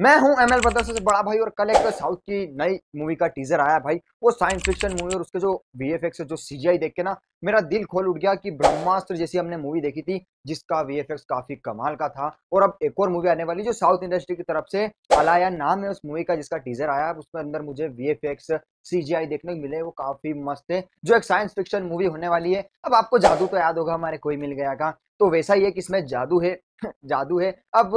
मैं हूं M L से बड़ा भाई और कल एक साउथ की नई मूवी का टीजर आया भाई वो साइंस फिक्शन मूवी और उसके जो वी एफ एक्स जो सी जी देख के ना मेरा दिल खोल उठ गया कि ब्रह्मास्त्र जैसी हमने मूवी देखी थी जिसका वी काफी कमाल का था और अब एक और मूवी आने वाली जो साउथ इंडस्ट्री की तरफ से अलाया नाम है उस मूवी का जिसका टीजर आया है उसके अंदर मुझे वी एफ देखने को मिले वो काफी मस्त है जो एक साइंस फिक्शन मूवी होने वाली है अब आपको जादू तो याद होगा हमारे कोई मिल गया का तो वैसा ही है कि इसमें जादू है जादू है अब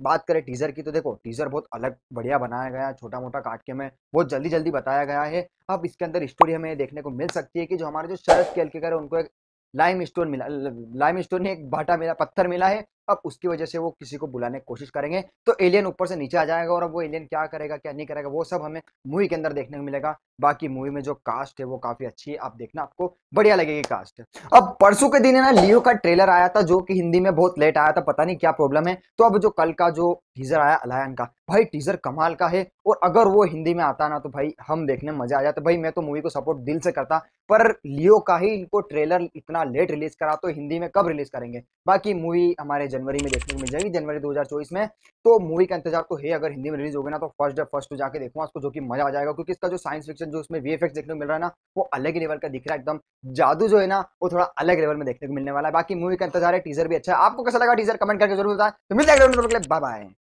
बात करें टीजर की तो देखो टीजर बहुत अलग बढ़िया बनाया गया है छोटा मोटा काट के में बहुत जल्दी जल्दी बताया गया है अब इसके अंदर स्टोरी हमें देखने को मिल सकती है कि जो हमारे जो शरद केलकेकर है उनको एक लाइम स्टोन मिला लाइम स्टोन एक बाटा मिला पत्थर मिला है अब उसकी वजह से वो किसी को बुलाने की कोशिश करेंगे तो एलियन ऊपर से नीचे आ जाएगा और अब वो एलियन क्या करेगा क्या नहीं करेगा वो सब हमें मूवी के अंदर देखने को मिलेगा बाकी मूवी में जो कास्ट है वो काफी अच्छी है आप देखना आपको बढ़िया लगेगी कास्ट अब परसों के दिन है ना लियो का ट्रेलर आया था जो कि हिंदी में बहुत लेट आया था पता नहीं क्या प्रॉब्लम है तो अब जो कल का जो टीजर आया अलायन का भाई टीजर कमाल का है और अगर वो हिंदी में आता ना तो भाई हम देखने में मजा आ जाता भाई मैं तो मूवी को सपोर्ट दिल से करता पर लियो का ही इनको ट्रेलर इतना लेट रिलीज करा तो हिंदी में कब रिलीज करेंगे बाकी मूवी हमारे जनवरी में देखने को मिल जाएगी जनवरी 2024 में तो मूवी का इंतजार तो है अगर हिंदी में रिलीज होगा ना तो फर्स्ट डे फर्स्ट जाके देखूंगा उसको तो जो कि मजा आ जाएगा क्योंकि इसका जो साइंस फिक्शन जो उसमें वी देखने को मिल रहा है ना वो अलग लेवल का दिख रहा है एकदम जादू जो है ना वो थोड़ा अलग लेवल में देखने को मिलने वाला है बाकी मूवी का इंतजार है टीजर भी अच्छा है आपको कैसा लगा टीजर कमेंट करके जरूर बताया तो मिल जाएगा बाय बाय